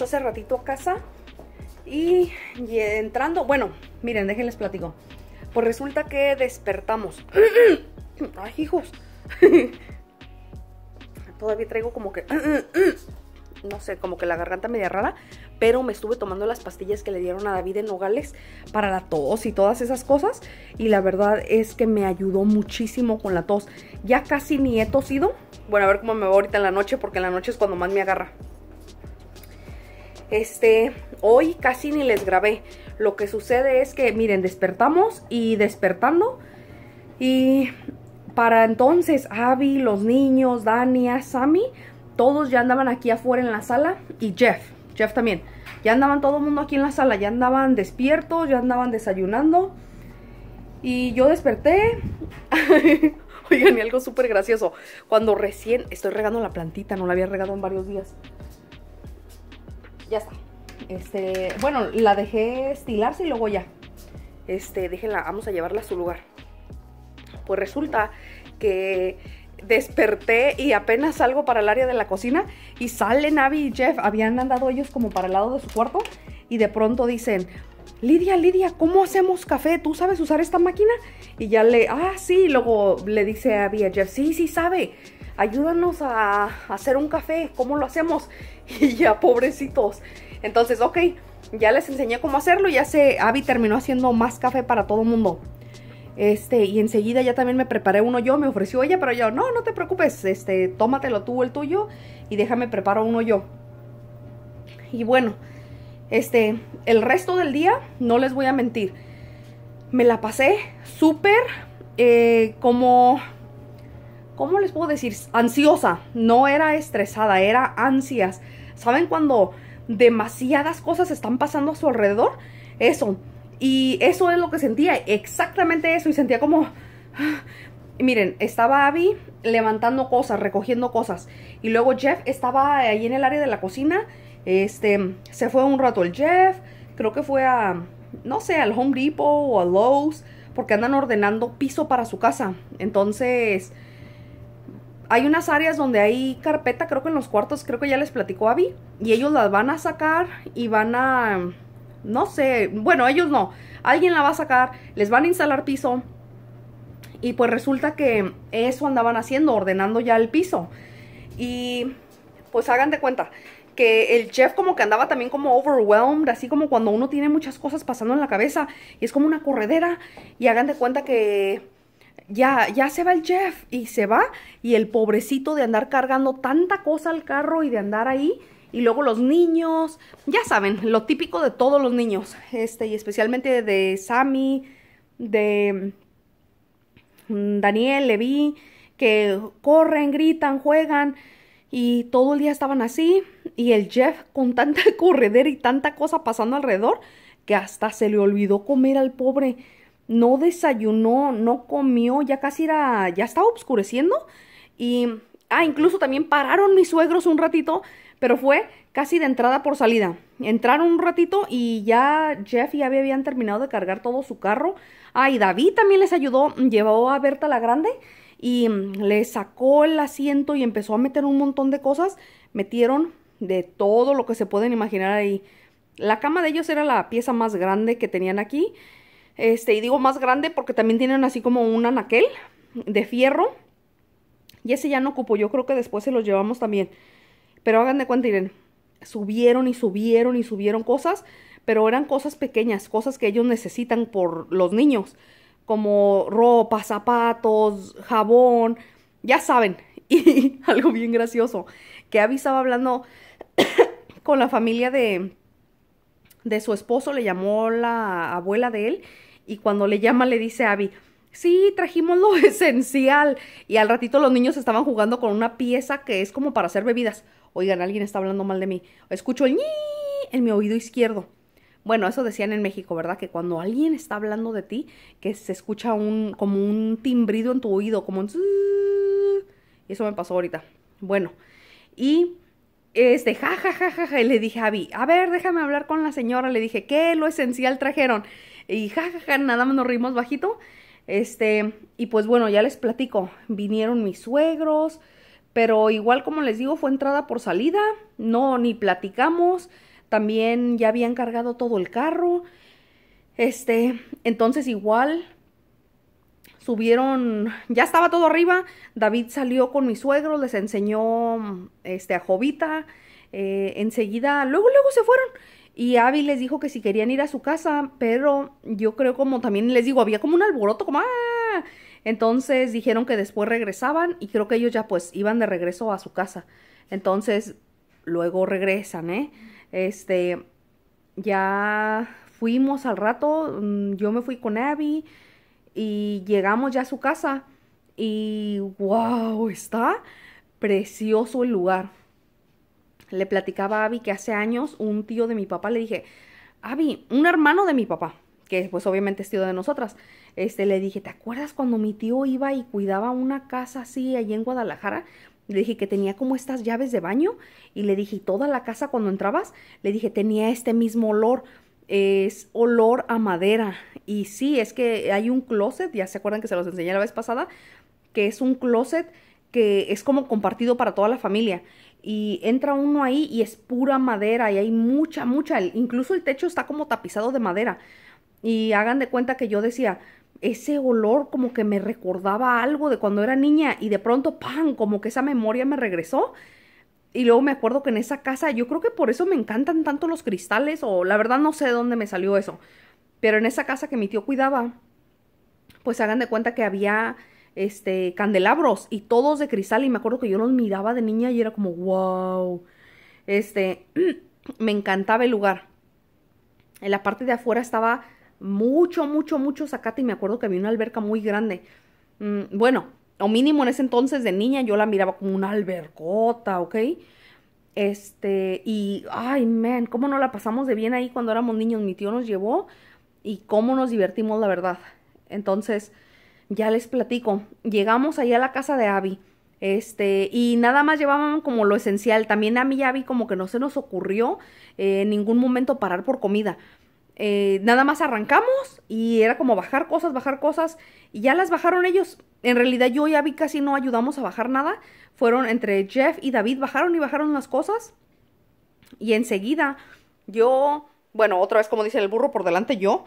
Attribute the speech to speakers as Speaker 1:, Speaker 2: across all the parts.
Speaker 1: hace ratito a casa y, entrando, bueno, miren, déjenles platico. Pues resulta que despertamos. Ay, hijos. Todavía traigo como que no sé, como que la garganta media rara, pero me estuve tomando las pastillas que le dieron a David en Nogales para la tos y todas esas cosas, y la verdad es que me ayudó muchísimo con la tos. Ya casi ni he tosido. Bueno, a ver cómo me va ahorita en la noche, porque en la noche es cuando más me agarra. Este, hoy casi ni les grabé. Lo que sucede es que, miren, despertamos y despertando. Y para entonces, Abby, los niños, Dania, Sammy, todos ya andaban aquí afuera en la sala. Y Jeff, Jeff también. Ya andaban todo el mundo aquí en la sala, ya andaban despiertos, ya andaban desayunando. Y yo desperté. Oigan, y algo súper gracioso. Cuando recién estoy regando la plantita, no la había regado en varios días ya está. Este, bueno, la dejé estilarse y luego ya. Este, déjenla, vamos a llevarla a su lugar. Pues resulta que desperté y apenas salgo para el área de la cocina y salen Abby y Jeff. Habían andado ellos como para el lado de su cuarto y de pronto dicen, Lidia, Lidia, ¿cómo hacemos café? ¿Tú sabes usar esta máquina? Y ya le, ah, sí, luego le dice a Abby a Jeff, sí, sí sabe, ayúdanos a hacer un café, ¿cómo lo hacemos? Y ya, pobrecitos. Entonces, ok, ya les enseñé cómo hacerlo. Ya sé, Abby terminó haciendo más café para todo el mundo. Este, y enseguida ya también me preparé uno yo, me ofreció ella, pero yo, no, no te preocupes, este, tómatelo tú el tuyo y déjame preparo uno yo. Y bueno, este, el resto del día, no les voy a mentir, me la pasé súper eh, como, ¿cómo les puedo decir? Ansiosa, no era estresada, era ansias ¿Saben cuando demasiadas cosas están pasando a su alrededor? Eso. Y eso es lo que sentía, exactamente eso. Y sentía como... miren, estaba Abby levantando cosas, recogiendo cosas. Y luego Jeff estaba ahí en el área de la cocina. Este, se fue un rato el Jeff. Creo que fue a, no sé, al Home Depot o a Lowe's. Porque andan ordenando piso para su casa. Entonces, hay unas áreas donde hay carpeta, creo que en los cuartos, creo que ya les platicó Abby, y ellos las van a sacar y van a, no sé, bueno, ellos no, alguien la va a sacar, les van a instalar piso, y pues resulta que eso andaban haciendo, ordenando ya el piso, y pues hagan de cuenta, que el chef como que andaba también como overwhelmed, así como cuando uno tiene muchas cosas pasando en la cabeza, y es como una corredera, y hagan de cuenta que ya, ya se va el Jeff y se va y el pobrecito de andar cargando tanta cosa al carro y de andar ahí y luego los niños, ya saben, lo típico de todos los niños, este y especialmente de Sammy, de mm, Daniel, Levi, que corren, gritan, juegan y todo el día estaban así y el Jeff con tanta corredera y tanta cosa pasando alrededor que hasta se le olvidó comer al pobre no desayunó, no comió, ya casi era, ya estaba oscureciendo. Y, ah, incluso también pararon mis suegros un ratito, pero fue casi de entrada por salida. Entraron un ratito y ya Jeff y Abby habían terminado de cargar todo su carro. Ah, y David también les ayudó, llevó a Berta la Grande y mm, le sacó el asiento y empezó a meter un montón de cosas. Metieron de todo lo que se pueden imaginar ahí. La cama de ellos era la pieza más grande que tenían aquí este, y digo más grande porque también tienen así como un anaquel de fierro. Y ese ya no ocupó. yo creo que después se los llevamos también. Pero hagan de cuenta, miren, subieron y subieron y subieron cosas, pero eran cosas pequeñas, cosas que ellos necesitan por los niños, como ropa, zapatos, jabón, ya saben. Y algo bien gracioso, que avisaba estaba hablando con la familia de, de su esposo, le llamó la abuela de él y cuando le llama le dice a Abby, sí, trajimos lo esencial. Y al ratito los niños estaban jugando con una pieza que es como para hacer bebidas. Oigan, alguien está hablando mal de mí. Escucho el ñi en mi oído izquierdo. Bueno, eso decían en México, ¿verdad? Que cuando alguien está hablando de ti, que se escucha un, como un timbrido en tu oído, como un... Y eso me pasó ahorita. Bueno, y este, ja, ja, ja, ja, y le dije a Abby, a ver, déjame hablar con la señora. Le dije, ¿qué lo esencial trajeron? Y jajaja, nada más nos rimos bajito. Este, y pues bueno, ya les platico. Vinieron mis suegros, pero igual como les digo, fue entrada por salida. No, ni platicamos. También ya habían cargado todo el carro. Este, entonces igual subieron, ya estaba todo arriba. David salió con mis suegros, les enseñó este, a Jovita. Eh, enseguida, luego, luego se fueron. Y Abby les dijo que si querían ir a su casa, pero yo creo como también les digo, había como un alboroto, como ¡ah! Entonces dijeron que después regresaban y creo que ellos ya pues iban de regreso a su casa. Entonces luego regresan, ¿eh? Este, ya fuimos al rato, mm, yo me fui con Abby y llegamos ya a su casa y wow, está precioso el lugar le platicaba a Abby que hace años un tío de mi papá le dije, Abby, un hermano de mi papá, que pues obviamente es tío de nosotras, este, le dije, ¿te acuerdas cuando mi tío iba y cuidaba una casa así allí en Guadalajara? Le dije que tenía como estas llaves de baño y le dije, toda la casa cuando entrabas, le dije, tenía este mismo olor, es olor a madera. Y sí, es que hay un closet, ya se acuerdan que se los enseñé la vez pasada, que es un closet que es como compartido para toda la familia. Y entra uno ahí y es pura madera y hay mucha, mucha. Incluso el techo está como tapizado de madera. Y hagan de cuenta que yo decía, ese olor como que me recordaba algo de cuando era niña y de pronto, ¡pam!, como que esa memoria me regresó. Y luego me acuerdo que en esa casa, yo creo que por eso me encantan tanto los cristales o la verdad no sé de dónde me salió eso. Pero en esa casa que mi tío cuidaba, pues hagan de cuenta que había este, candelabros y todos de cristal. Y me acuerdo que yo los miraba de niña y era como, wow. Este, me encantaba el lugar. En la parte de afuera estaba mucho, mucho, mucho zacate y me acuerdo que había una alberca muy grande. Mm, bueno, o mínimo en ese entonces de niña yo la miraba como una albercota, ¿ok? Este, y, ay, man, cómo no la pasamos de bien ahí cuando éramos niños. Mi tío nos llevó y cómo nos divertimos, la verdad. Entonces, ya les platico. Llegamos ahí a la casa de Abby. Este, y nada más llevaban como lo esencial. También a mí y a Abby como que no se nos ocurrió eh, en ningún momento parar por comida. Eh, nada más arrancamos y era como bajar cosas, bajar cosas. Y ya las bajaron ellos. En realidad yo y Abby casi no ayudamos a bajar nada. Fueron entre Jeff y David, bajaron y bajaron las cosas. Y enseguida yo, bueno, otra vez como dice el burro por delante, yo,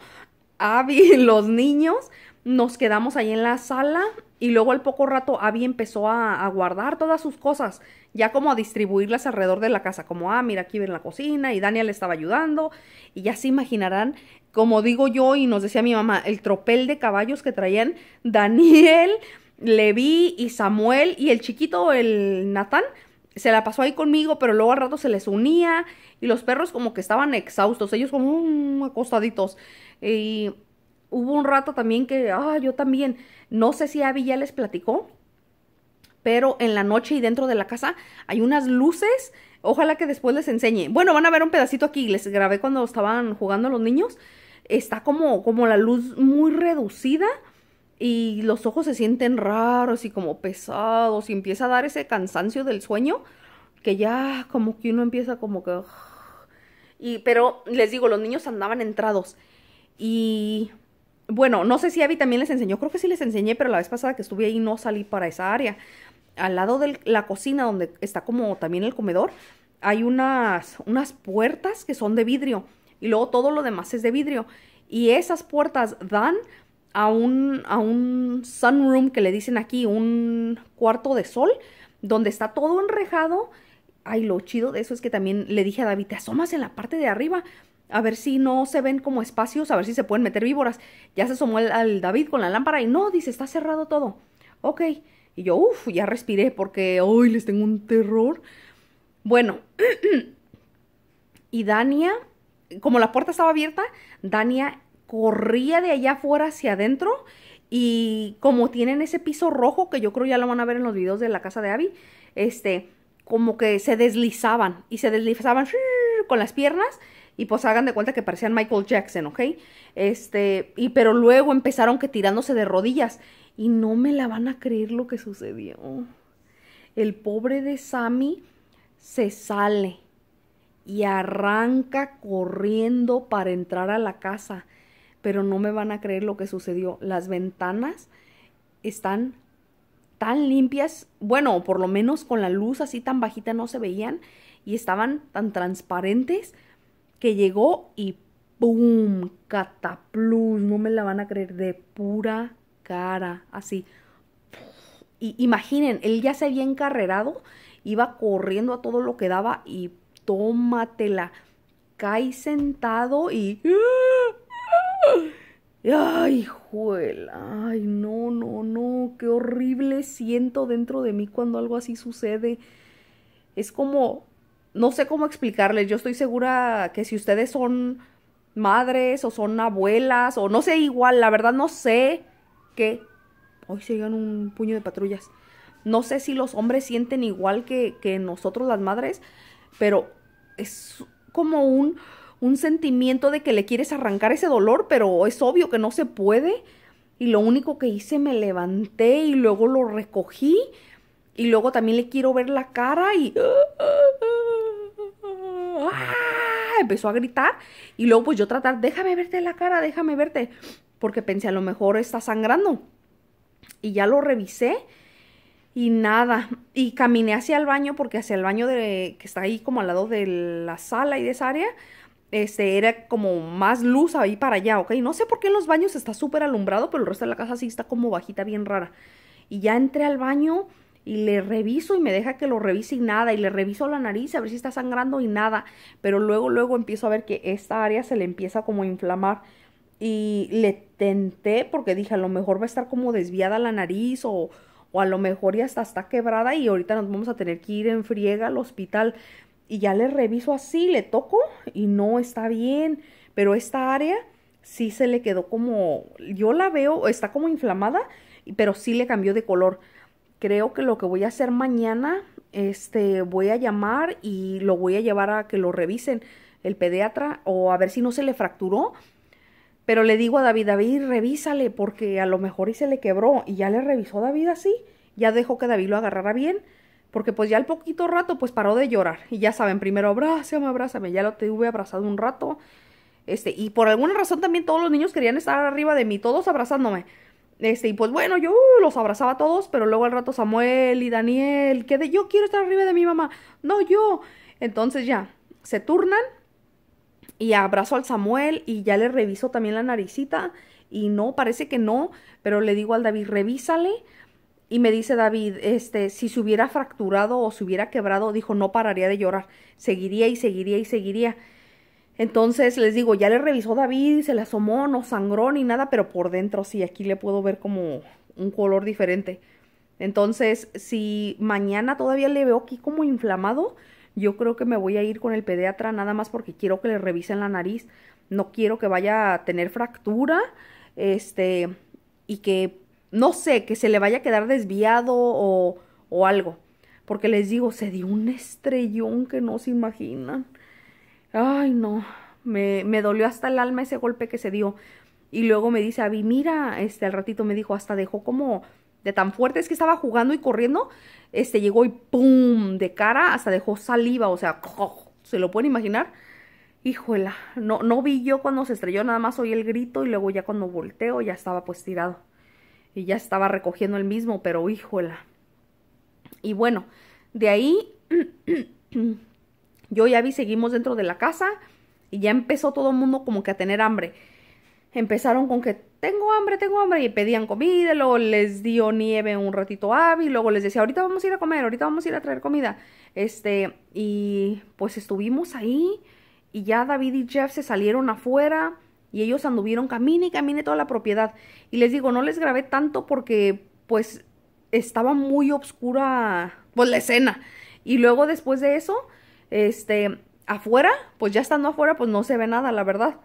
Speaker 1: Abby, los niños, nos quedamos ahí en la sala y luego al poco rato Abby empezó a, guardar todas sus cosas, ya como a distribuirlas alrededor de la casa, como, ah, mira, aquí ven la cocina y Daniel le estaba ayudando y ya se imaginarán, como digo yo y nos decía mi mamá, el tropel de caballos que traían Daniel, Levi y Samuel y el chiquito, el Nathan se la pasó ahí conmigo, pero luego al rato se les unía y los perros como que estaban exhaustos, ellos como mm, acostaditos. Y hubo un rato también que, ah, yo también, no sé si Abby ya les platicó, pero en la noche y dentro de la casa hay unas luces, ojalá que después les enseñe. Bueno, van a ver un pedacito aquí, les grabé cuando estaban jugando los niños, está como, como la luz muy reducida y los ojos se sienten raros y como pesados y empieza a dar ese cansancio del sueño que ya como que uno empieza como que y pero les digo los niños andaban entrados y bueno, no sé si Abby también les enseñó, creo que sí les enseñé, pero la vez pasada que estuve ahí no salí para esa área. Al lado de la cocina, donde está como también el comedor, hay unas, unas puertas que son de vidrio y luego todo lo demás es de vidrio. Y esas puertas dan a un, a un sunroom que le dicen aquí, un cuarto de sol, donde está todo enrejado. Ay, lo chido de eso es que también le dije a David, te asomas en la parte de arriba a ver si no se ven como espacios, a ver si se pueden meter víboras. Ya se asomó el, al David con la lámpara y no, dice, está cerrado todo. Ok. Y yo, uff, ya respiré porque hoy les tengo un terror. Bueno, y Dania, como la puerta estaba abierta, Dania corría de allá afuera hacia adentro y como tienen ese piso rojo, que yo creo ya lo van a ver en los videos de la casa de Abby, este, como que se deslizaban y se deslizaban con las piernas y pues hagan de cuenta que parecían Michael Jackson, ¿ok? Este, y pero luego empezaron que tirándose de rodillas y no me la van a creer lo que sucedió. El pobre de Sammy se sale y arranca corriendo para entrar a la casa, pero no me van a creer lo que sucedió. Las ventanas están tan limpias, bueno, por lo menos con la luz así tan bajita no se veían y estaban tan transparentes que llegó y ¡pum! Cataplus, no me la van a creer, de pura cara, así. Y imaginen, él ya se había encarrerado, iba corriendo a todo lo que daba y tómatela. Cae sentado y. ¡Ah! ¡Ay, juela! ¡Ay, no, no, no! ¡Qué horrible siento dentro de mí cuando algo así sucede! Es como no sé cómo explicarles, yo estoy segura que si ustedes son madres o son abuelas o no sé igual, la verdad no sé qué. Hoy se llegan un puño de patrullas. No sé si los hombres sienten igual que, que nosotros las madres, pero es como un, un sentimiento de que le quieres arrancar ese dolor, pero es obvio que no se puede. Y lo único que hice, me levanté y luego lo recogí. Y luego también le quiero ver la cara y... Ah", empezó a gritar y luego pues yo tratar, déjame verte la cara, déjame verte, porque pensé a lo mejor está sangrando. Y ya lo revisé y nada. Y caminé hacia el baño porque hacia el baño de, que está ahí como al lado de la sala y de esa área, este, era como más luz ahí para allá, ¿ok? No sé por qué en los baños está súper alumbrado, pero el resto de la casa sí está como bajita, bien rara. Y ya entré al baño y le reviso y me deja que lo revise y nada, y le reviso la nariz a ver si está sangrando y nada, pero luego, luego empiezo a ver que esta área se le empieza como a inflamar y le tenté porque dije a lo mejor va a estar como desviada la nariz o, o a lo mejor ya hasta está quebrada y ahorita nos vamos a tener que ir en friega al hospital y ya le reviso así, le toco y no está bien, pero esta área sí se le quedó como, yo la veo, está como inflamada, pero sí le cambió de color creo que lo que voy a hacer mañana, este, voy a llamar y lo voy a llevar a que lo revisen el pediatra o a ver si no se le fracturó. Pero le digo a David, David, revísale porque a lo mejor y se le quebró y ya le revisó David así, ya dejó que David lo agarrara bien, porque pues ya al poquito rato pues paró de llorar y ya saben, primero abrázame, abrázame, ya lo tuve abrazado un rato. Este, y por alguna razón también todos los niños querían estar arriba de mí, todos abrazándome. Este, y pues bueno, yo los abrazaba a todos, pero luego al rato Samuel y Daniel, que de yo quiero estar arriba de mi mamá, no yo. Entonces ya, se turnan y abrazo al Samuel y ya le reviso también la naricita y no, parece que no, pero le digo al David, revísale. Y me dice David, este, si se hubiera fracturado o se hubiera quebrado, dijo, no pararía de llorar, seguiría y seguiría y seguiría. Entonces les digo, ya le revisó David y se le asomó, no sangró ni nada, pero por dentro sí, aquí le puedo ver como un color diferente. Entonces, si mañana todavía le veo aquí como inflamado, yo creo que me voy a ir con el pediatra nada más porque quiero que le revisen la nariz. No quiero que vaya a tener fractura, este, y que, no sé, que se le vaya a quedar desviado o, o algo. Porque les digo, se dio un estrellón que no se imaginan. Ay, no, me, me dolió hasta el alma ese golpe que se dio. Y luego me dice Avi, mira, este, al ratito me dijo, hasta dejó como de tan fuerte es que estaba jugando y corriendo, este, llegó y ¡pum! de cara, hasta dejó saliva, o sea, ¿se lo pueden imaginar? Híjola, no, no vi yo cuando se estrelló, nada más oí el grito y luego ya cuando volteo ya estaba pues tirado. Y ya estaba recogiendo el mismo, pero híjola. Y bueno, de ahí Yo y Abby seguimos dentro de la casa y ya empezó todo el mundo como que a tener hambre. Empezaron con que tengo hambre, tengo hambre y pedían comida, luego les dio nieve un ratito a Abby, luego les decía ahorita vamos a ir a comer, ahorita vamos a ir a traer comida. Este, y pues estuvimos ahí y ya David y Jeff se salieron afuera y ellos anduvieron camine y camine toda la propiedad. Y les digo, no les grabé tanto porque pues estaba muy oscura pues la escena. Y luego después de eso, este, afuera, pues ya estando afuera, pues no se ve nada, la verdad.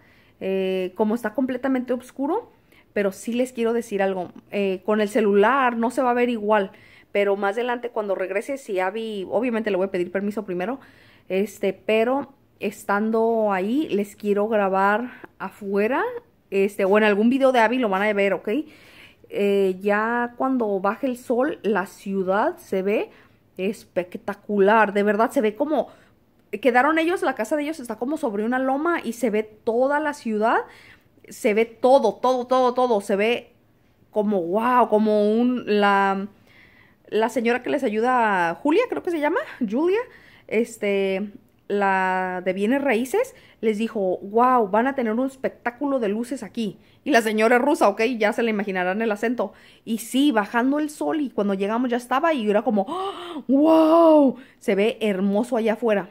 Speaker 1: Eh, como está completamente oscuro, pero sí les quiero decir algo. Eh, con el celular no se va a ver igual, pero más adelante cuando regrese, si Abby, obviamente le voy a pedir permiso primero, este, pero estando ahí les quiero grabar afuera, este, o en algún video de Abby lo van a ver, ¿ok? Eh, ya cuando baje el sol, la ciudad se ve espectacular, de verdad, se ve como, quedaron ellos, la casa de ellos está como sobre una loma y se ve toda la ciudad, se ve todo, todo, todo, todo, se ve como wow, como un la la señora que les ayuda, Julia, creo que se llama, Julia, este la de bienes raíces les dijo, wow, van a tener un espectáculo de luces aquí. Y la señora rusa, ok, ya se le imaginarán el acento. Y sí, bajando el sol y cuando llegamos ya estaba y era como, wow, ¡Ah! se ve hermoso allá afuera.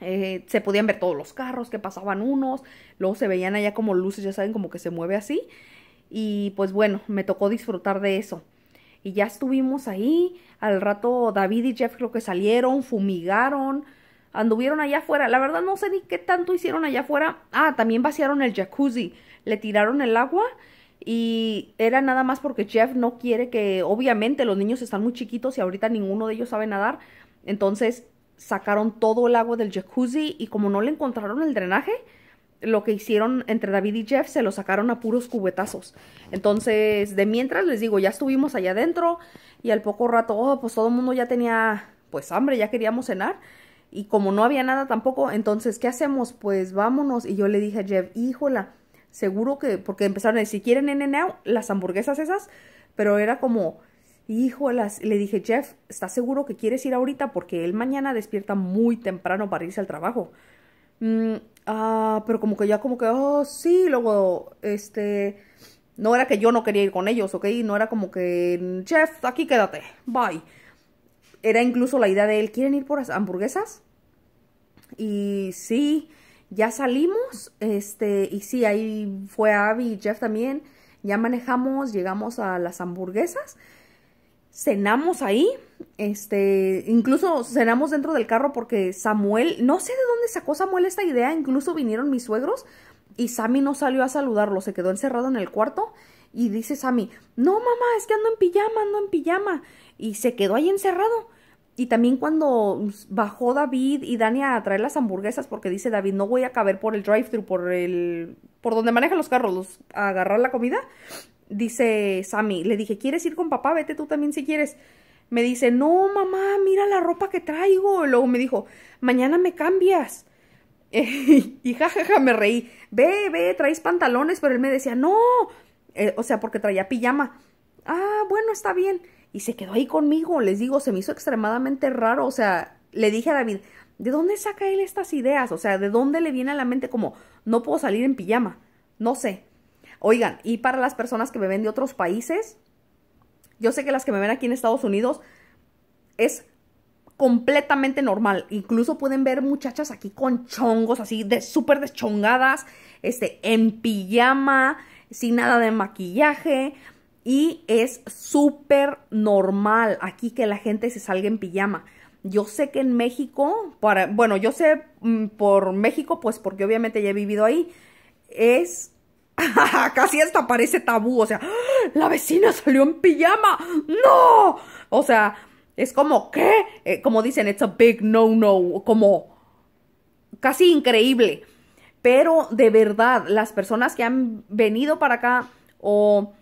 Speaker 1: Eh, se podían ver todos los carros que pasaban unos, luego se veían allá como luces, ya saben, como que se mueve así. Y pues bueno, me tocó disfrutar de eso. Y ya estuvimos ahí, al rato David y Jeff creo que salieron, fumigaron, anduvieron allá afuera. La verdad no sé ni qué tanto hicieron allá afuera. Ah, también vaciaron el jacuzzi, le tiraron el agua y era nada más porque Jeff no quiere que, obviamente los niños están muy chiquitos y ahorita ninguno de ellos sabe nadar. Entonces sacaron todo el agua del jacuzzi y como no le encontraron el drenaje, lo que hicieron entre David y Jeff se lo sacaron a puros cubetazos. Entonces, de mientras les digo, ya estuvimos allá adentro y al poco rato, oh, pues todo el mundo ya tenía pues hambre, ya queríamos cenar y como no había nada tampoco, entonces, ¿qué hacemos? Pues vámonos. Y yo le dije a Jeff, híjola, seguro que, porque empezaron a decir, ¿quieren en Las hamburguesas esas, pero era como Hijo, le dije, Jeff, ¿estás seguro que quieres ir ahorita? Porque él mañana despierta muy temprano para irse al trabajo. Mm, ah, pero como que ya como que, oh, sí, luego, este, no era que yo no quería ir con ellos, ¿ok? No era como que, Jeff, aquí quédate, bye. Era incluso la idea de él, ¿quieren ir por hamburguesas? Y sí, ya salimos, este, y sí, ahí fue Abby y Jeff también, ya manejamos, llegamos a las hamburguesas, cenamos ahí, este, incluso cenamos dentro del carro porque Samuel, no sé de dónde sacó Samuel esta idea, incluso vinieron mis suegros y Sammy no salió a saludarlo, se quedó encerrado en el cuarto y dice Sammy, no mamá, es que ando en pijama, ando en pijama y se quedó ahí encerrado. Y también cuando bajó David y Dani a traer las hamburguesas, porque dice David, no voy a caber por el drive-thru, por el. por donde manejan los carros, a agarrar la comida dice Sammy, le dije, ¿quieres ir con papá? Vete tú también si quieres. Me dice, no, mamá, mira la ropa que traigo. Luego me dijo, mañana me cambias. y jajaja, ja, ja, me reí. Ve, ve, traes pantalones, pero él me decía, no. Eh, o sea, porque traía pijama. Ah, bueno, está bien. Y se quedó ahí conmigo. Les digo, se me hizo extremadamente raro. O sea, le dije a David, ¿de dónde saca él estas ideas? O sea, ¿de dónde le viene a la mente como, no puedo salir en pijama? No sé, Oigan, y para las personas que me ven de otros países, yo sé que las que me ven aquí en Estados Unidos es completamente normal. Incluso pueden ver muchachas aquí con chongos, así de súper deschongadas, este, en pijama, sin nada de maquillaje. Y es súper normal aquí que la gente se salga en pijama. Yo sé que en México, para, bueno, yo sé mm, por México, pues porque obviamente ya he vivido ahí, es Casi hasta parece tabú, o sea, ¡Ah! la vecina salió en pijama, no, o sea, es como, ¿qué? Eh, como dicen, it's a big no, no, como casi increíble. Pero de verdad, las personas que han venido para acá o...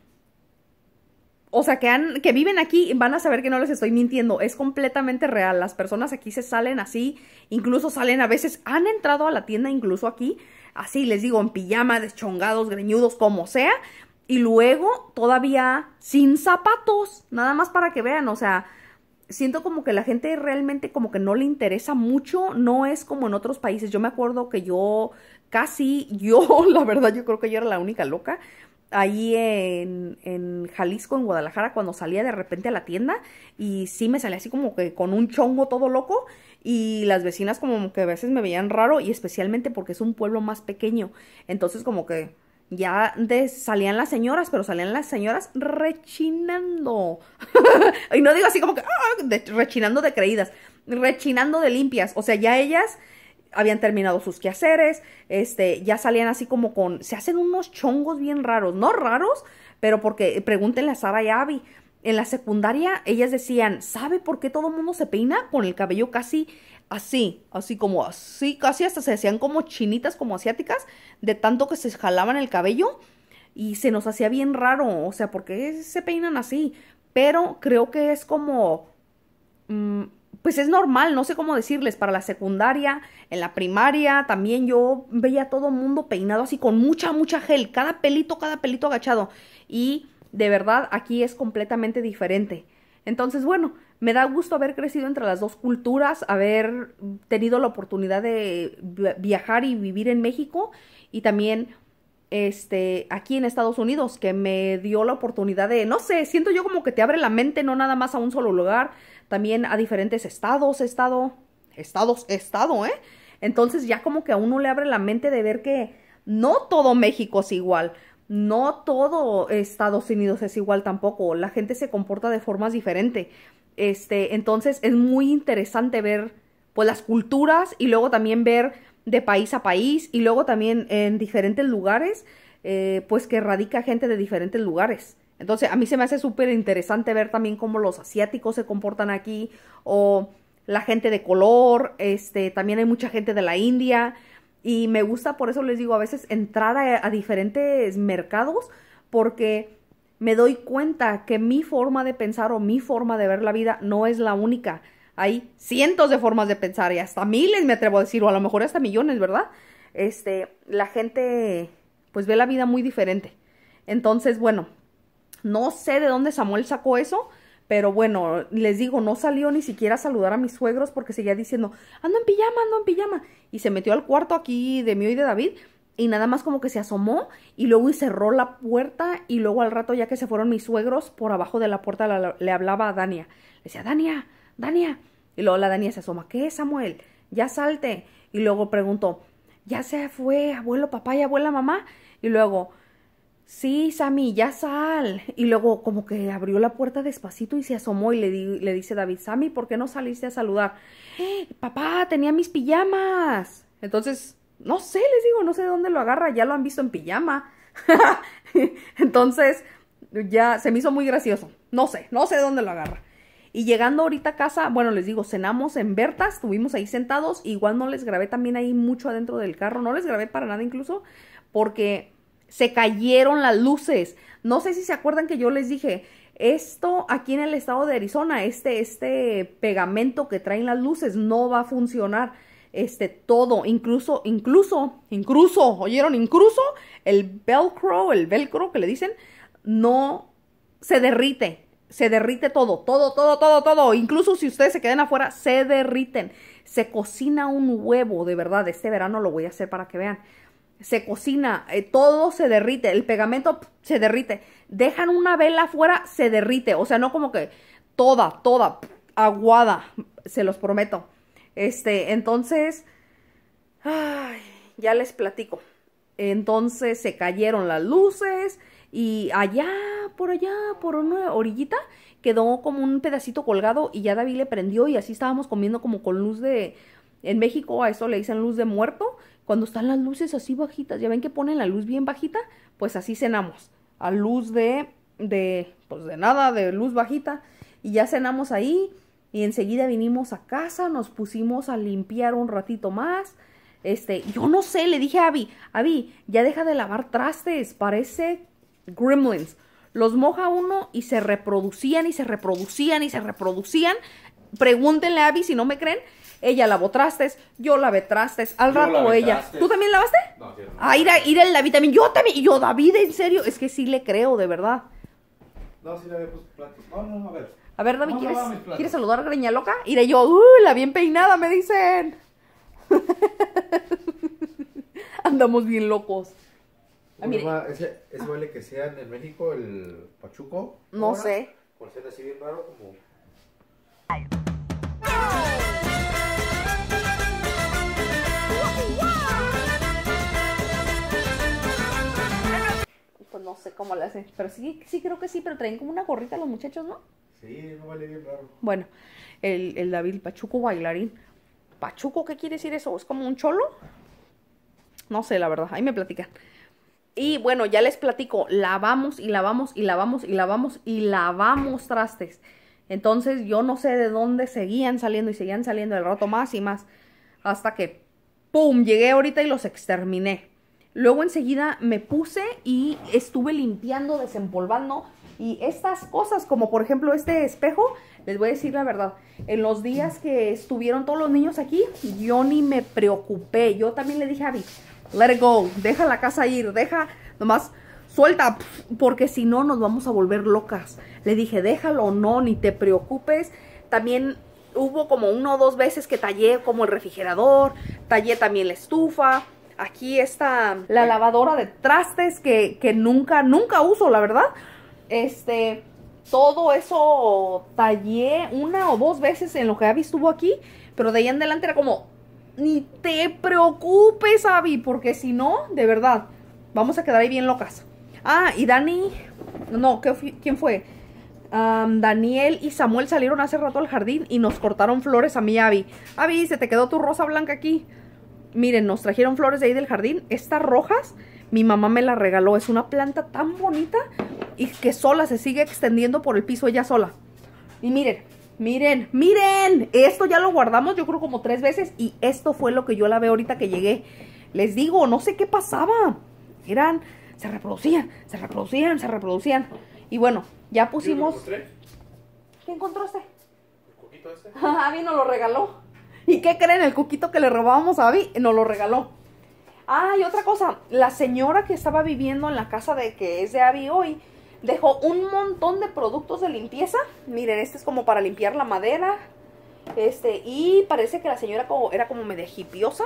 Speaker 1: O sea, que, han, que viven aquí van a saber que no les estoy mintiendo. Es completamente real. Las personas aquí se salen así. Incluso salen a veces. Han entrado a la tienda incluso aquí así les digo, en pijama, deschongados, greñudos, como sea, y luego todavía sin zapatos, nada más para que vean, o sea, siento como que la gente realmente como que no le interesa mucho, no es como en otros países. Yo me acuerdo que yo casi, yo la verdad, yo creo que yo era la única loca. Ahí en, en Jalisco, en Guadalajara, cuando salía de repente a la tienda y sí me salía así como que con un chongo todo loco y las vecinas como que a veces me veían raro y especialmente porque es un pueblo más pequeño. Entonces como que ya salían las señoras, pero salían las señoras rechinando. y no digo así como que ah, rechinando de creídas, rechinando de limpias. O sea, ya ellas habían terminado sus quehaceres, este, ya salían así como con, se hacen unos chongos bien raros, no raros, pero porque pregúntenle a Sara y Abby, en la secundaria ellas decían, ¿sabe por qué todo el mundo se peina con el cabello casi así, así como así, casi hasta se hacían como chinitas, como asiáticas, de tanto que se jalaban el cabello y se nos hacía bien raro, o sea, porque se peinan así? Pero creo que es como, mm, pues es normal, no sé cómo decirles, para la secundaria, en la primaria, también yo veía a todo mundo peinado así con mucha, mucha gel, cada pelito, cada pelito agachado y de verdad aquí es completamente diferente. Entonces, bueno, me da gusto haber crecido entre las dos culturas, haber tenido la oportunidad de viajar y vivir en México y también este aquí en Estados Unidos que me dio la oportunidad de no sé, siento yo como que te abre la mente no nada más a un solo lugar, también a diferentes estados, estado, estados, estado, ¿eh? Entonces ya como que a uno le abre la mente de ver que no todo México es igual no todo Estados Unidos es igual tampoco, la gente se comporta de formas diferentes. Este, entonces es muy interesante ver pues las culturas y luego también ver de país a país y luego también en diferentes lugares, eh, pues que radica gente de diferentes lugares. Entonces a mí se me hace súper interesante ver también cómo los asiáticos se comportan aquí o la gente de color, este, también hay mucha gente de la India, y me gusta, por eso les digo, a veces entrar a, diferentes mercados porque me doy cuenta que mi forma de pensar o mi forma de ver la vida no es la única. Hay cientos de formas de pensar y hasta miles me atrevo a decir, o a lo mejor hasta millones, ¿verdad? Este, la gente pues ve la vida muy diferente. Entonces, bueno, no sé de dónde Samuel sacó eso, pero bueno, les digo, no salió ni siquiera a saludar a mis suegros porque seguía diciendo, ando en pijama, ando en pijama. Y se metió al cuarto aquí de mí y de David y nada más como que se asomó y luego cerró la puerta y luego al rato ya que se fueron mis suegros, por abajo de la puerta le hablaba a Dania. Le decía, Dania, Dania. Y luego la Dania se asoma, ¿qué es Samuel? Ya salte. Y luego preguntó, ¿ya se fue abuelo, papá y abuela, mamá? Y luego, Sí, Sammy, ya sal. Y luego como que abrió la puerta despacito y se asomó y le, le dice David, Sammy, ¿por qué no saliste a saludar? ¡Eh, papá, tenía mis pijamas. Entonces, no sé, les digo, no sé dónde lo agarra, ya lo han visto en pijama. Entonces, ya se me hizo muy gracioso. No sé, no sé dónde lo agarra. Y llegando ahorita a casa, bueno, les digo, cenamos en Bertas, estuvimos ahí sentados, igual no les grabé también ahí mucho adentro del carro, no les grabé para nada incluso, porque se cayeron las luces. No sé si se acuerdan que yo les dije, esto aquí en el estado de Arizona, este, este pegamento que traen las luces no va a funcionar. Este todo, incluso, incluso, incluso, oyeron, incluso el velcro, el velcro que le dicen, no se derrite, se derrite todo, todo, todo, todo, todo. Incluso si ustedes se queden afuera, se derriten. Se cocina un huevo, de verdad. Este verano lo voy a hacer para que vean se cocina, eh, todo se derrite, el pegamento se derrite. Dejan una vela afuera, se derrite. O sea, no como que toda, toda, aguada, se los prometo. Este, entonces, ay, ya les platico. Entonces se cayeron las luces y allá, por allá, por una orillita, quedó como un pedacito colgado y ya David le prendió y así estábamos comiendo como con luz de... En México a eso le dicen luz de muerto cuando están las luces así bajitas, ya ven que ponen la luz bien bajita, pues así cenamos, a luz de, de, pues de nada, de luz bajita, y ya cenamos ahí, y enseguida vinimos a casa, nos pusimos a limpiar un ratito más, este, yo no sé, le dije a Abby, Abby, ya deja de lavar trastes, parece gremlins. Los moja uno y se reproducían y se reproducían y se reproducían. Pregúntenle a Abby si no me creen ella lavó trastes, yo lavé trastes, al rato ella. ¿Tú también lavaste? No, sí, no. Ah, ir, a, la el también. Yo también. Y yo, David, en serio, es que sí le creo, de verdad. No, sí lavé pues, platos. No, no, a ver. A ver, David, ¿quieres, saludar a Greña Loca? Iré yo, uh, la bien peinada, me dicen. Andamos bien locos. Ah, Eso ese, vale que sea en México el Pachuco. No sé. Por ser así bien raro como. no sé cómo la hacen. Pero sí, sí creo que sí, pero traen como una gorrita los muchachos, ¿no? Sí, no vale bien raro. Bueno, el, el David Pachuco bailarín. ¿Pachuco qué quiere decir eso? ¿Es como un cholo? No sé, la verdad, ahí me platican. Y bueno, ya les platico, lavamos y lavamos y lavamos y lavamos y lavamos trastes. Entonces yo no sé de dónde seguían saliendo y seguían saliendo el rato más y más. Hasta que, ¡pum!, llegué ahorita y los exterminé. Luego enseguida me puse y estuve limpiando, desempolvando. Y estas cosas, como por ejemplo este espejo, les voy a decir la verdad, en los días que estuvieron todos los niños aquí, yo ni me preocupé. Yo también le dije a Abby, let it go, deja la casa ir, deja, nomás suelta, porque si no nos vamos a volver locas. Le dije, déjalo, no, ni te preocupes. También hubo como uno o dos veces que tallé como el refrigerador, tallé también la estufa. Aquí está la lavadora de trastes que, nunca, nunca uso, la verdad. Este, todo eso tallé una o dos veces en lo que Abby estuvo aquí. Pero de ahí en adelante era como, ni te preocupes, Abby, porque si no, de verdad, vamos a quedar ahí bien locas. Ah, y Dani, no, ¿quién fue? Daniel y Samuel salieron hace rato al jardín y nos cortaron flores a mi Abby. Abby, se te quedó tu rosa blanca aquí. Miren, nos trajeron flores de ahí del jardín. Estas rojas, mi mamá me las regaló. Es una planta tan bonita y que sola se sigue extendiendo por el piso ella sola. Y miren, miren, miren. Esto ya lo guardamos yo creo como tres veces y esto fue lo que yo la veo ahorita que llegué. Les digo, no sé qué pasaba. Eran, se reproducían, se reproducían, se reproducían. Y bueno, ya pusimos... ¿Qué encontró este? El coquito este. Ah, nos lo regaló. ¿Y qué creen? El cuquito que le robábamos a Abby nos lo regaló. Ah, y otra cosa, la señora que estaba viviendo en la casa de que es de Abby hoy, dejó un montón de productos de limpieza. Miren, este es como para limpiar la madera. Este, y parece que la señora como, era como medio hipiosa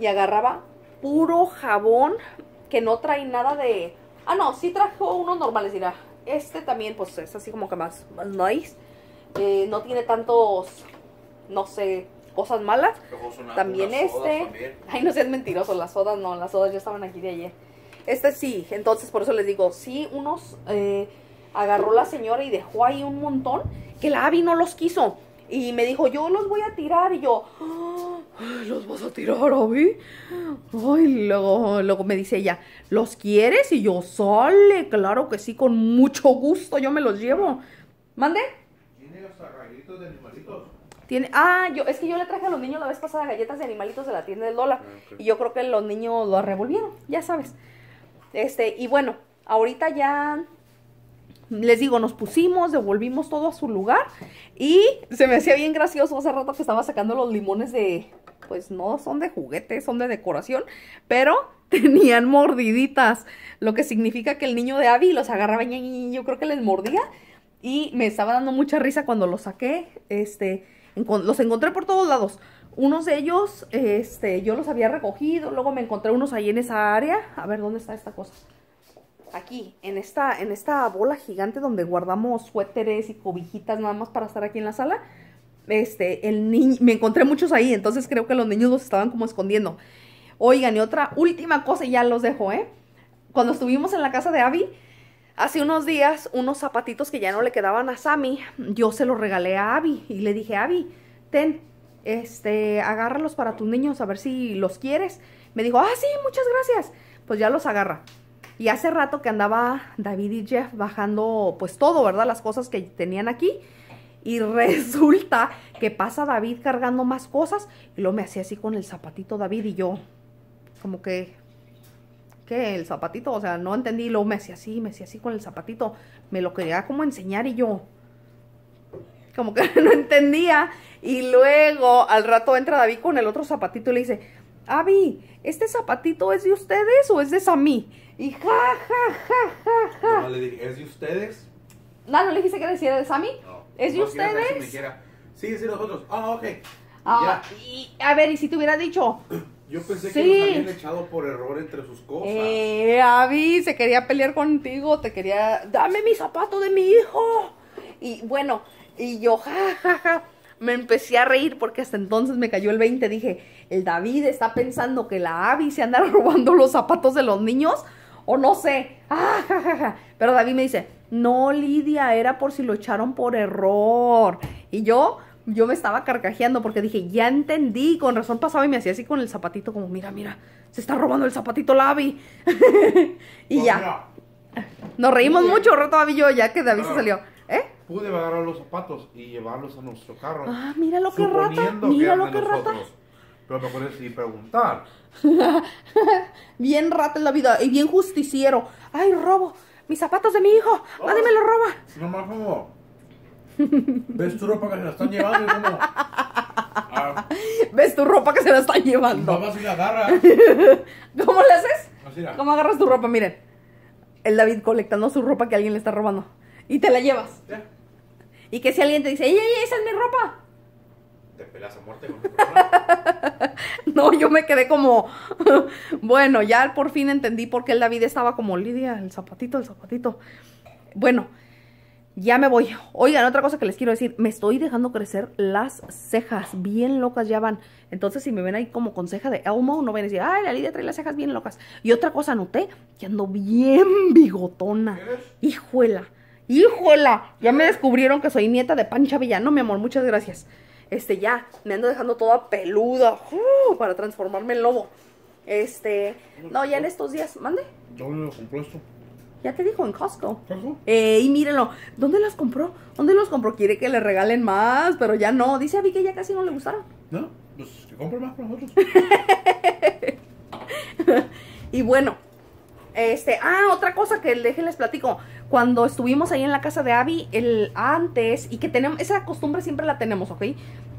Speaker 1: y agarraba puro jabón que no trae nada de... Ah, no, sí trajo unos normales, Mira, Este también, pues, es así como que más, nice. Eh, no tiene tantos, no sé, cosas malas. también este. Ay, no seas mentiroso, las sodas no, las sodas ya estaban aquí de ayer. Este sí, entonces por eso les digo, sí, unos eh, agarró la señora y dejó ahí un montón que la Abby no los quiso. Y me dijo, yo los voy a tirar. Y yo, ¿los vas a tirar, Abby? Ay, luego, luego me dice ella, ¿los quieres? Y yo, sale, claro que sí, con mucho gusto, yo me los llevo. ¿Mande? ¿Tiene los agarritos de animalitos? ah, yo, es que yo le traje a los niños la vez pasada galletas de animalitos de la tienda del dólar. Ah, y yo creo que los niños lo revolvieron, ya sabes. Este, y bueno, ahorita ya les digo, nos pusimos, devolvimos todo a su lugar y se me hacía bien gracioso hace rato que estaba sacando los limones de, pues no son de juguete, son de decoración, pero tenían mordiditas, lo que significa que el niño de Abby los agarraba y yo creo que les mordía y me estaba dando mucha risa cuando los saqué, este, los encontré por todos lados. Unos de ellos, este, yo los había recogido, luego me encontré unos ahí en esa área. A ver, ¿dónde está esta cosa? Aquí, en esta, en esta bola gigante donde guardamos suéteres y cobijitas nada más para estar aquí en la sala. Este, el niño, me encontré muchos ahí, entonces creo que los niños los estaban como escondiendo. Oigan, y otra última cosa, y ya los dejo, ¿eh? Cuando estuvimos en la casa de Abby, Hace unos días, unos zapatitos que ya no le quedaban a Sammy, yo se los regalé a Abby y le dije, Abby, ten, este, agárralos para tus niños a ver si los quieres. Me dijo, ah, sí, muchas gracias. Pues ya los agarra. Y hace rato que andaba David y Jeff bajando, pues todo, ¿verdad? Las cosas que tenían aquí. Y resulta que pasa David cargando más cosas. Y lo me hacía así con el zapatito David y yo, como que ¿qué? El zapatito, o sea, no entendí, Lo me hacía así, me hacía así con el zapatito, me lo quería como enseñar y yo como que no entendía y luego al rato entra David con el otro zapatito y le dice, Avi, ¿este zapatito es de ustedes o es de Sami, Y ja, ja, ja, ja, ja. No, le dije, ¿es de ustedes? No, no le dijiste que decía de Sami? ¿Es de ustedes? Si sí, es de nosotros. Ah, ok. Ah, a ver, y si te hubiera dicho, yo pensé que habían echado por error entre sus cosas. Eh, Abby, se quería pelear contigo, te quería, dame mi zapato de mi hijo. Y bueno, y yo, jajaja. me empecé a reír porque hasta entonces me cayó el 20. Dije, el David está pensando que la Abby se anda robando los zapatos de los niños o no sé. Ah, Pero David me dice, no, Lidia, era por si lo echaron por error. Y yo, yo me estaba carcajeando porque dije, ya entendí, con razón pasaba y me hacía así con el zapatito, como, mira, mira, se está robando el zapatito Lavi. y pues ya. Nos reímos mucho, rato y yo, ya que David se salió. ¿Eh? Pude agarrar los zapatos y llevarlos a nuestro carro. Ah, mira lo que rata. Mira lo que rata. Pero me puedes ir preguntar. bien rata en la vida y bien justiciero. Ay, robo. Mis zapatos de mi hijo. Nadie ah, me lo roba. No me robo. ¿Ves tu ropa que se la están llevando? Ah, ¿Ves tu ropa que se la están llevando? la agarra. ¿Cómo le haces? ¿Cómo agarras tu ropa? Miren, el David colectando su ropa que alguien le está robando. Y te la llevas. ¿Ya? Y que si alguien te dice, ¡Ey, ey, esa es mi ropa! Te pelas a muerte con tu ropa. no, yo me quedé como. bueno, ya por fin entendí por qué el David estaba como Lidia, el zapatito, el zapatito. Bueno. Ya me voy. Oigan, otra cosa que les quiero decir. Me estoy dejando crecer las cejas. Bien locas ya van. Entonces, si me ven ahí como con ceja de Elmo, no ven a decir, ay, la Lidia trae las cejas bien locas. Y otra cosa, noté que ando bien bigotona. Hijuela. Hijuela. Ya me descubrieron que soy nieta de Pancha Villano, mi amor. Muchas gracias. Este, ya. Me ando dejando toda peluda. Uh, para transformarme en lobo. Este. No, ya en estos días. Mande. Yo lo compré esto? Ya te dijo, en Costco. Eh, y mírenlo. ¿Dónde las compró? ¿Dónde los compró? Quiere que le regalen más, pero ya no. Dice a que ya casi no le gustaron. No, pues que compre más para nosotros. y bueno, este, ah, otra cosa que déjenles platico. Cuando estuvimos ahí en la casa de Abby, el antes, y que tenemos, esa costumbre siempre la tenemos, ¿ok?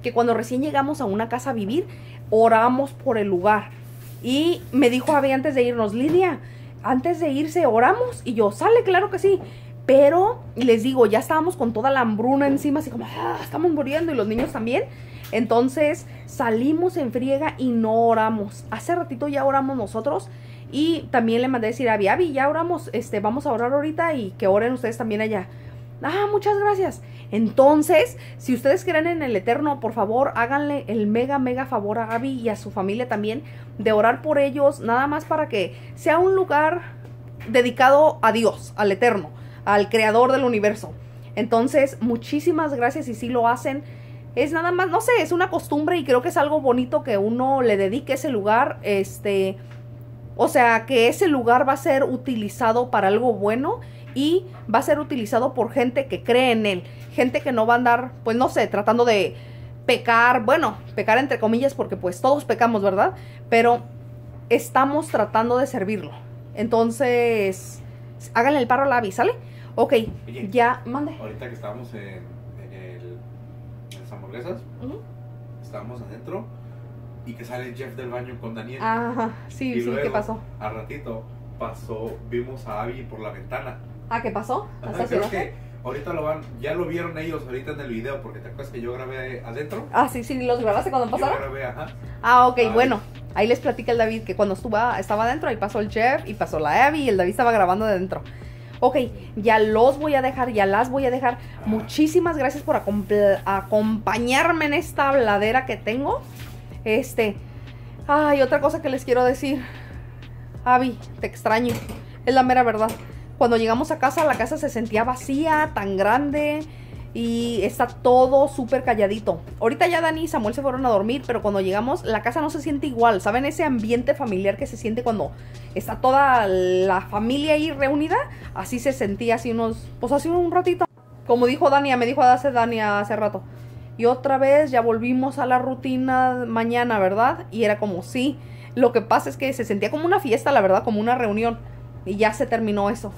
Speaker 1: Que cuando recién llegamos a una casa a vivir, oramos por el lugar. Y me dijo Abby antes de irnos, Lidia, antes de irse, oramos. Y yo, sale, claro que sí. Pero les digo, ya estábamos con toda la hambruna encima, así como, ah, estamos muriendo y los niños también. Entonces salimos en friega y no oramos. Hace ratito ya oramos nosotros y también le mandé decir a Abby, ya oramos, este, vamos a orar ahorita y que oren ustedes también allá. Ah, muchas gracias. Entonces, si ustedes creen en el Eterno, por favor, háganle el mega, mega favor a Abby y a su familia también de orar por ellos, nada más para que sea un lugar dedicado a Dios, al Eterno, al Creador del universo. Entonces, muchísimas gracias y si lo hacen. Es nada más, no sé, es una costumbre y creo que es algo bonito que uno le dedique ese lugar. Este, o sea, que ese lugar va a ser utilizado para algo bueno y va a ser utilizado por gente que cree en él, gente que no va a andar, pues no sé, tratando de pecar, bueno, pecar entre comillas porque pues todos pecamos, ¿verdad? Pero estamos tratando de servirlo. Entonces, háganle el paro a la Abby, ¿sale? Ok, ya, mande. Ahorita que estábamos en, el, las hamburguesas, estábamos adentro y que sale Jeff del baño con Daniel. Ajá, sí, sí, ¿qué pasó? Al ratito pasó, vimos a Abby por la ventana Ah, ¿qué pasó? creo ah, que ahorita lo van, ya lo vieron ellos ahorita en el video, porque te acuerdas que yo grabé adentro. Ah, sí, sí, los grabaste cuando pasaron. Yo grabé, ajá. Ah, ok, bueno. Ahí les platica el David que cuando estuvo, estaba adentro, ahí pasó el chef y pasó la Abby y el David estaba grabando adentro. Ok, ya los voy a dejar, ya las voy a dejar. Ah. Muchísimas gracias por acompañarme en esta habladera que tengo. Este, ay, otra cosa que les quiero decir. Abby, te extraño. Es la mera verdad. Cuando llegamos a casa, la casa se sentía vacía, tan grande y está todo súper calladito. Ahorita ya Dani y Samuel se fueron a dormir, pero cuando llegamos la casa no se siente igual. ¿Saben ese ambiente familiar que se siente cuando está toda la familia ahí reunida? Así se sentía así unos, pues hace un ratito. Como dijo Dani, me dijo hace Dani hace rato. Y otra vez ya volvimos a la rutina mañana, ¿verdad? Y era como sí. Lo que pasa es que se sentía como una fiesta, la verdad, como una reunión. Y ya se terminó eso.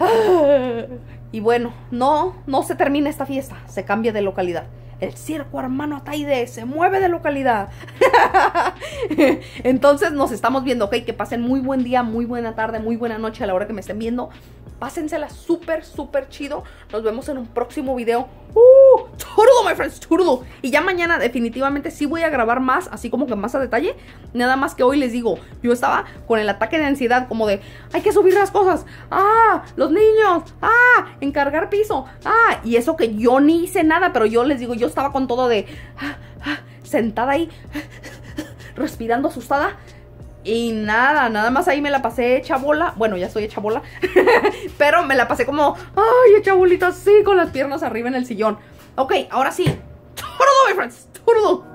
Speaker 1: Y bueno, no, no se termina esta fiesta, se cambia de localidad. El circo hermano Ataide se mueve de localidad. Entonces nos estamos viendo, que pasen muy buen día, muy buena tarde, muy buena noche a la hora que me estén viendo. Pásensela súper, súper chido. Nos vemos en un próximo video. ¡Uh! ¡Turdo, my friends, Y ya mañana definitivamente sí voy a grabar más, así como que más a detalle. Nada más que hoy les digo, yo estaba con el ataque de ansiedad, como de, hay que subir las cosas. Ah, los niños. Ah, encargar piso. Ah, y eso que yo ni hice nada, pero yo les digo, yo estaba con todo de, ah, ah, sentada ahí, respirando asustada. Y nada, nada más ahí me la pasé hecha bola. Bueno, ya soy hecha bola. pero me la pasé como, ay, hecha bolita así, con las piernas arriba en el sillón. Ok, ahora sí. Todo, my friends, todo.